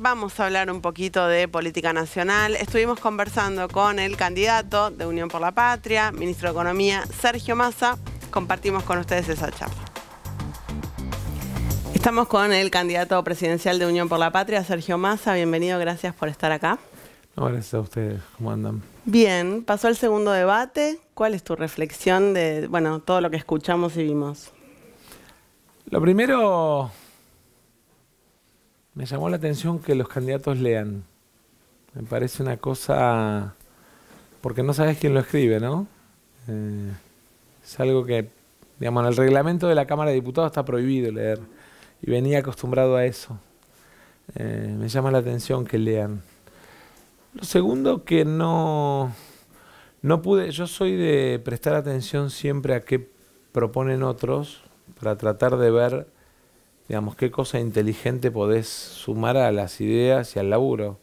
Vamos a hablar un poquito de política nacional. Estuvimos conversando con el candidato de Unión por la Patria, ministro de Economía, Sergio Massa. Compartimos con ustedes esa charla. Estamos con el candidato presidencial de Unión por la Patria, Sergio Massa. Bienvenido, gracias por estar acá. No, gracias a ustedes. ¿Cómo andan? Bien, pasó el segundo debate. ¿Cuál es tu reflexión de bueno, todo lo que escuchamos y vimos? Lo primero, me llamó la atención que los candidatos lean. Me parece una cosa... Porque no sabes quién lo escribe, ¿no? Eh, es algo que, digamos, en el reglamento de la Cámara de Diputados está prohibido leer. Y venía acostumbrado a eso. Eh, me llama la atención que lean. Lo segundo que no... No pude, yo soy de prestar atención siempre a qué proponen otros para tratar de ver digamos, qué cosa inteligente podés sumar a las ideas y al laburo.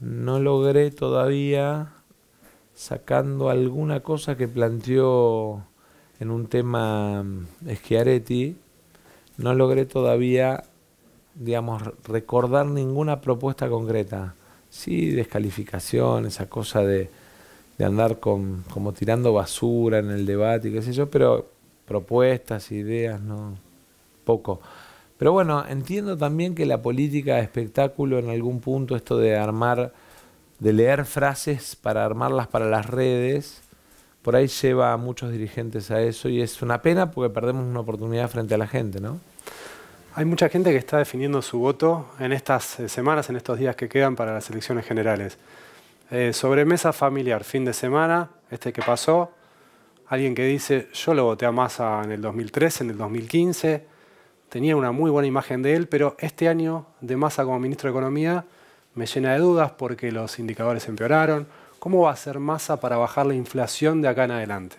No logré todavía sacando alguna cosa que planteó en un tema mm, Schiaretti, no logré todavía, digamos, recordar ninguna propuesta concreta. Sí, descalificación, esa cosa de, de andar con, como tirando basura en el debate y qué sé yo, pero propuestas, ideas, no poco. Pero bueno, entiendo también que la política de espectáculo en algún punto, esto de armar, de leer frases para armarlas para las redes, por ahí lleva a muchos dirigentes a eso y es una pena porque perdemos una oportunidad frente a la gente, ¿no? Hay mucha gente que está definiendo su voto en estas eh, semanas, en estos días que quedan para las elecciones generales. Eh, sobre mesa familiar, fin de semana, este que pasó. Alguien que dice, yo lo voté a Massa en el 2013, en el 2015, tenía una muy buena imagen de él, pero este año de Massa como ministro de Economía me llena de dudas porque los indicadores empeoraron. ¿Cómo va a ser Massa para bajar la inflación de acá en adelante?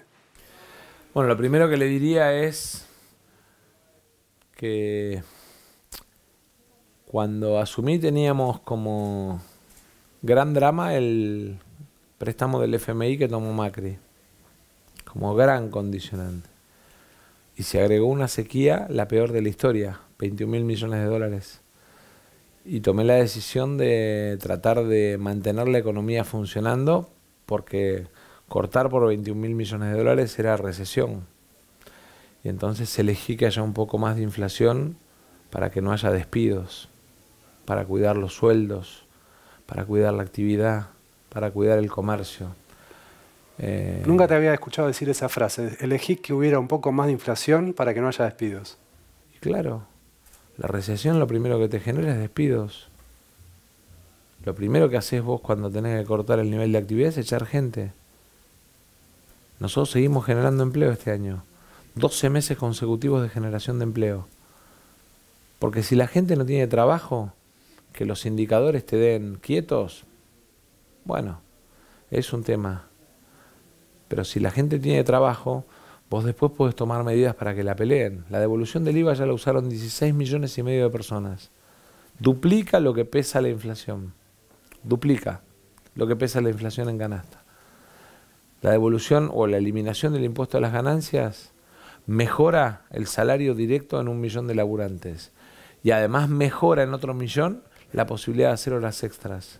Bueno, lo primero que le diría es que cuando asumí teníamos como gran drama el préstamo del FMI que tomó Macri, como gran condicionante y se agregó una sequía, la peor de la historia, 21 mil millones de dólares. Y tomé la decisión de tratar de mantener la economía funcionando porque cortar por 21 mil millones de dólares era recesión. Y entonces elegí que haya un poco más de inflación para que no haya despidos, para cuidar los sueldos, para cuidar la actividad, para cuidar el comercio. Eh, Nunca te había escuchado decir esa frase. Elegí que hubiera un poco más de inflación para que no haya despidos. Claro. La recesión lo primero que te genera es despidos. Lo primero que haces vos cuando tenés que cortar el nivel de actividad es echar gente. Nosotros seguimos generando empleo este año. 12 meses consecutivos de generación de empleo. Porque si la gente no tiene trabajo, que los indicadores te den quietos, bueno, es un tema. Pero si la gente tiene trabajo, vos después podés tomar medidas para que la peleen. La devolución del IVA ya la usaron 16 millones y medio de personas. Duplica lo que pesa la inflación. Duplica lo que pesa la inflación en canasta. La devolución o la eliminación del impuesto a las ganancias mejora el salario directo en un millón de laburantes y además mejora en otro millón la posibilidad de hacer horas extras.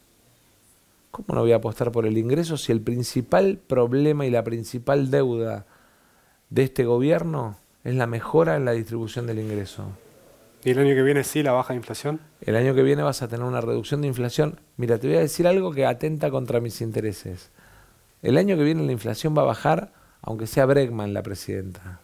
¿Cómo no voy a apostar por el ingreso si el principal problema y la principal deuda de este gobierno es la mejora en la distribución del ingreso? ¿Y el año que viene sí la baja de inflación? El año que viene vas a tener una reducción de inflación. Mira, te voy a decir algo que atenta contra mis intereses. El año que viene la inflación va a bajar, aunque sea Bregman la presidenta.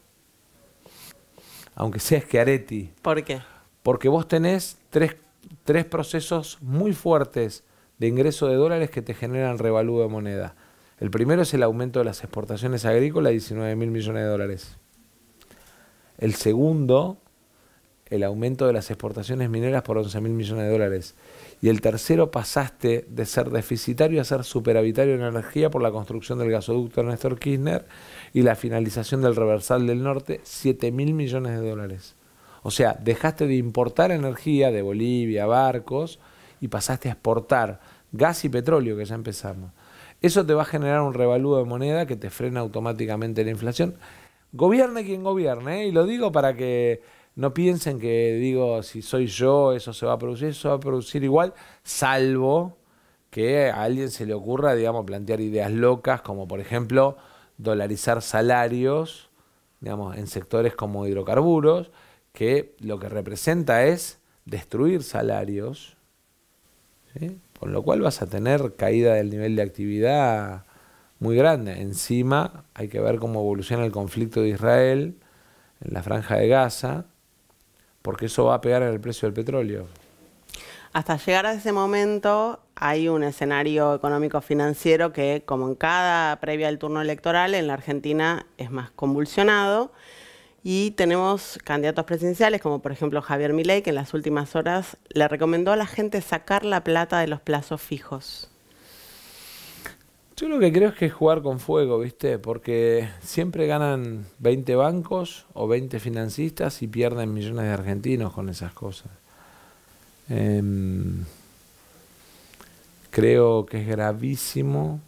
Aunque sea Schiaretti. ¿Por qué? Porque vos tenés tres, tres procesos muy fuertes de ingreso de dólares que te generan revalúo de moneda. El primero es el aumento de las exportaciones agrícolas, 19 mil millones de dólares. El segundo, el aumento de las exportaciones mineras por 11 mil millones de dólares. Y el tercero, pasaste de ser deficitario a ser superavitario en energía por la construcción del gasoducto Néstor Kirchner y la finalización del reversal del norte, 7 mil millones de dólares. O sea, dejaste de importar energía de Bolivia, barcos, y pasaste a exportar gas y petróleo, que ya empezamos. Eso te va a generar un revalúo de moneda que te frena automáticamente la inflación. Gobierne quien gobierne, ¿eh? y lo digo para que no piensen que digo, si soy yo, eso se va a producir, eso va a producir igual, salvo que a alguien se le ocurra, digamos, plantear ideas locas, como por ejemplo dolarizar salarios, digamos, en sectores como hidrocarburos, que lo que representa es destruir salarios, con lo cual vas a tener caída del nivel de actividad muy grande. Encima hay que ver cómo evoluciona el conflicto de Israel en la franja de Gaza, porque eso va a pegar en el precio del petróleo. Hasta llegar a ese momento hay un escenario económico-financiero que, como en cada previa del turno electoral, en la Argentina es más convulsionado. Y tenemos candidatos presidenciales, como por ejemplo Javier Milei, que en las últimas horas le recomendó a la gente sacar la plata de los plazos fijos. Yo lo que creo es que es jugar con fuego, ¿viste? Porque siempre ganan 20 bancos o 20 financistas y pierden millones de argentinos con esas cosas. Em, creo que es gravísimo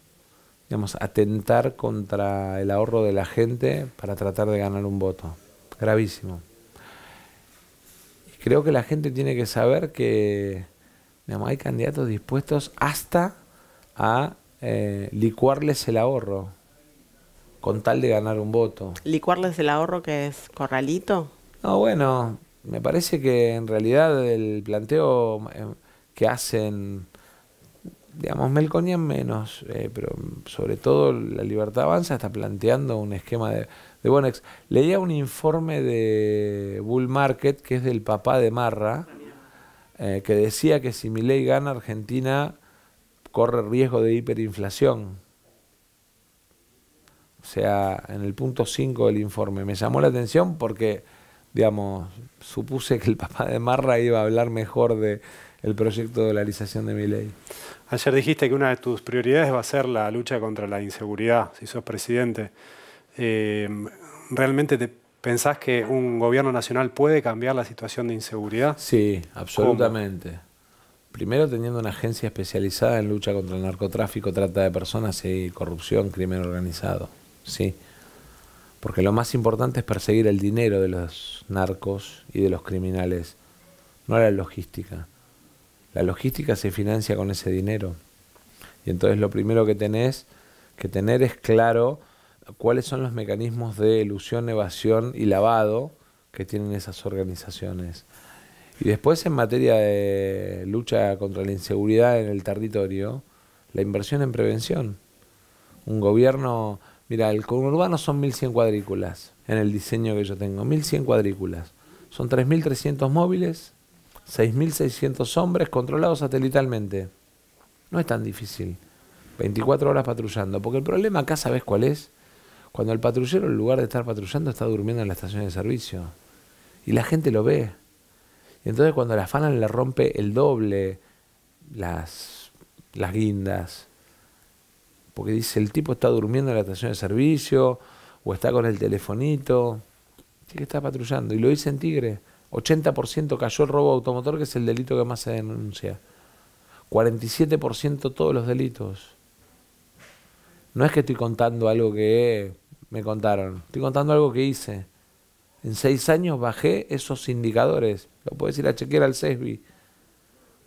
digamos, atentar contra el ahorro de la gente para tratar de ganar un voto. Gravísimo. creo que la gente tiene que saber que hay candidatos dispuestos hasta a eh, licuarles el ahorro con tal de ganar un voto. ¿Licuarles el ahorro que es corralito? No, bueno, me parece que en realidad el planteo eh, que hacen digamos, Melconian menos, eh, pero sobre todo la libertad avanza está planteando un esquema de, de Bonex. Leía un informe de Bull Market, que es del papá de Marra, eh, que decía que si mi ley gana Argentina corre riesgo de hiperinflación. O sea, en el punto 5 del informe. Me llamó la atención porque, digamos, supuse que el papá de Marra iba a hablar mejor de, el proyecto de la realización de mi ley. Ayer dijiste que una de tus prioridades va a ser la lucha contra la inseguridad, si sos presidente. Em, ¿Realmente te pensás que un gobierno nacional puede cambiar la situación de inseguridad? Sí, absolutamente. Primero teniendo una agencia especializada en lucha contra el narcotráfico, trata de personas y corrupción, crimen organizado. Sí. Porque lo más importante es perseguir el dinero de los narcos y de los criminales, no la logística. La logística se financia con ese dinero. Y entonces lo primero que tenés que tener es claro cuáles son los mecanismos de ilusión, evasión y lavado que tienen esas organizaciones. Y después en materia de lucha contra la inseguridad en el territorio, la inversión en prevención. Un gobierno, mira, el conurbano son 1.100 cuadrículas, en el diseño que yo tengo, 1.100 cuadrículas. Son 3.300 móviles 6.600 hombres controlados satelitalmente. No es tan difícil. 24 horas patrullando. Porque el problema acá, ¿sabes cuál es? Cuando el patrullero, en lugar de estar patrullando, está durmiendo en la estación de servicio. Y la gente lo ve. Y entonces cuando la afanan le rompe el doble las, las guindas. Porque dice, el tipo está durmiendo en la estación de servicio o está con el telefonito. Sí que está patrullando. Y lo dice en Tigre. 80% cayó el robo automotor, que es el delito que más se denuncia. 47% todos los delitos. No es que estoy contando algo que me contaron, estoy contando algo que hice. En seis años bajé esos indicadores. Lo puedes ir a chequear al CESBI.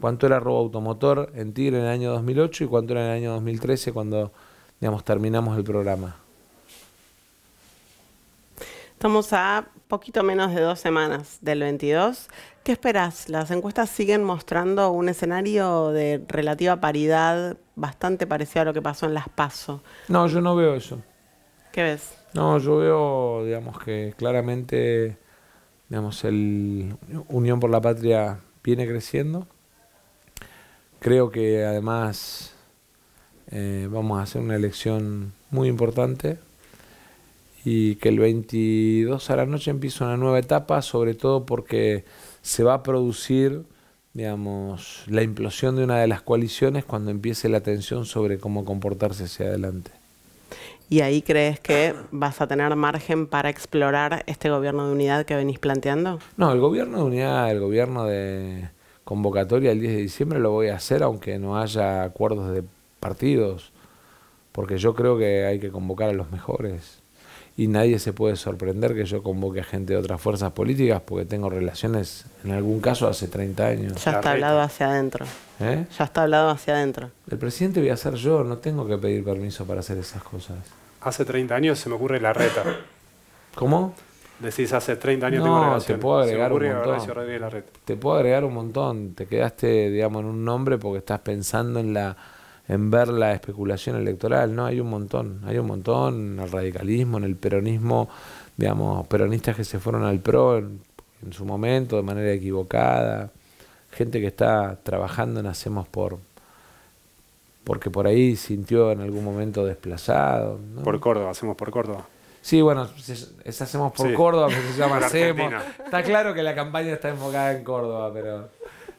Cuánto era robo automotor en Tigre en el año 2008 y cuánto era en el año 2013 cuando digamos, terminamos el programa. Somos a poquito menos de dos semanas del 22. ¿Qué esperas? Las encuestas siguen mostrando un escenario de relativa paridad bastante parecido a lo que pasó en las PASO. No, yo no veo eso. ¿Qué ves? No, yo veo, digamos, que claramente, digamos, el Unión por la Patria viene creciendo. Creo que además eh, vamos a hacer una elección muy importante y que el 22 a la noche empieza una nueva etapa, sobre todo porque se va a producir digamos, la implosión de una de las coaliciones cuando empiece la tensión sobre cómo comportarse hacia adelante. ¿Y ahí crees que vas a tener margen para explorar este gobierno de unidad que venís planteando? No, el gobierno de unidad, el gobierno de convocatoria el 10 de diciembre lo voy a hacer aunque no haya acuerdos de partidos, porque yo creo que hay que convocar a los mejores y nadie se puede sorprender que yo convoque a gente de otras fuerzas políticas porque tengo relaciones, en algún caso, hace 30 años. Ya está hablado hacia adentro. ¿Eh? Ya está hablado hacia adentro. El presidente voy a ser yo, no tengo que pedir permiso para hacer esas cosas. Hace 30 años se me ocurre la reta. ¿Cómo? Decís hace 30 años tengo te puedo agregar un te puedo agregar un montón. Te quedaste, digamos, en un nombre porque estás pensando en la en ver la especulación electoral, ¿no? Hay un montón, hay un montón en el radicalismo, en el peronismo, digamos, peronistas que se fueron al PRO en, su momento de manera equivocada, gente que está trabajando en Hacemos por porque por ahí sintió en algún momento desplazado. Por Córdoba, hacemos por Córdoba. Sí, bueno, es Hacemos por Córdoba, pero se llama Hacemos. Está claro que la campaña está enfocada en Córdoba, pero...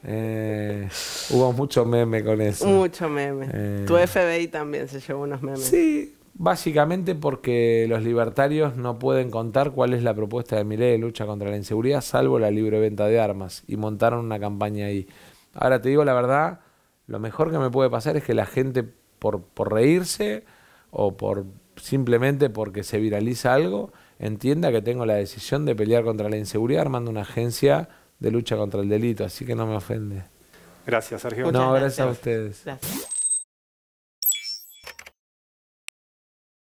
Eh, hubo mucho meme con eso. Mucho meme. tu eh, FBI también se llevó unos memes. Sí, básicamente porque los libertarios no pueden contar cuál es la propuesta de ley de lucha contra la inseguridad, salvo la libre venta de armas, y montaron una campaña ahí. Ahora te digo la verdad, lo mejor que me puede pasar es que la gente por, por reírse o por simplemente porque se viraliza algo, entienda que tengo la decisión de pelear contra la inseguridad armando una agencia de lucha contra el delito, así que no me ofende. Gracias, Sergio. no, gracias, a ustedes.